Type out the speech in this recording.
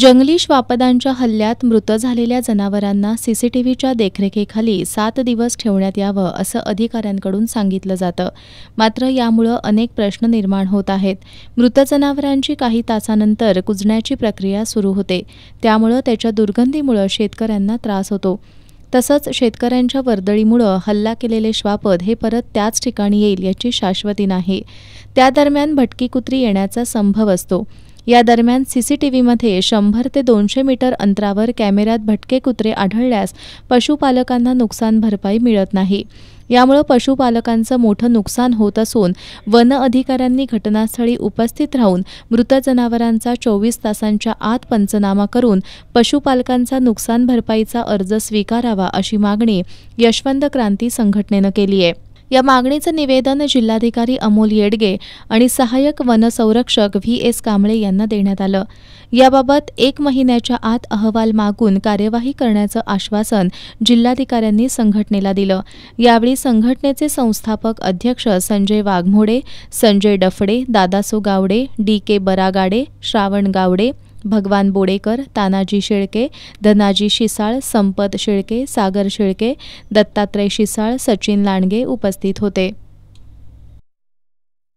जंगली श्वापदांच्या हल्ल्यात मृत झालेल्या जनावरांना सीसीटीव्हीच्या देखरेखीखाली सात दिवस ठेवण्यात यावं असं अधिकाऱ्यांकडून सांगितलं जातं मात्र यामुळं अनेक प्रश्न निर्माण होत आहेत मृत जनावरांची काही तासानंतर कुजण्याची प्रक्रिया सुरू होते त्यामुळं त्याच्या दुर्गंधीमुळं शेतकऱ्यांना त्रास होतो तसंच शेतकऱ्यांच्या वर्दळीमुळं हल्ला केलेले श्वापद हे परत त्याच ठिकाणी येईल याची शाश्वती नाही त्या दरम्यान भटकी कुत्री येण्याचा संभव असतो या दरम्यान सीसीटीव्हीमध्ये शंभर ते दोनशे मीटर अंतरावर कॅमेऱ्यात भटके कुत्रे आढळल्यास पशुपालकांना नुकसान भरपाई मिळत नाही यामुळे पशुपालकांचं मोठं नुकसान होत असून वन अधिकाऱ्यांनी घटनास्थळी उपस्थित राहून मृत जनावरांचा चोवीस तासांच्या आत पंचनामा करून पशुपालकांचा नुकसान भरपाईचा अर्ज स्वीकारावा अशी मागणी यशवंत क्रांती संघटनेनं केली आहे या मागणीचं निवेदन जिल्हाधिकारी अमोल येडगे आणि सहाय्यक वनसंरक्षक व्ही एस कांबळे यांना देण्यात आलं याबाबत एक महिन्याच्या आत अहवाल मागून कार्यवाही करण्याचं आश्वासन जिल्हाधिकाऱ्यांनी संघटनेला दिलं यावेळी संघटनेचे संस्थापक अध्यक्ष संजय वाघमोडे संजय डफडे दादासो गावडे डी के बरागाडे श्रावण गावडे भगवान बोडेकर तानाजी शेळके धनाजी शिसाळ संपत शेळके सागर शेळके दत्तात्रय शिसाळ सचिन लांडगे उपस्थित होते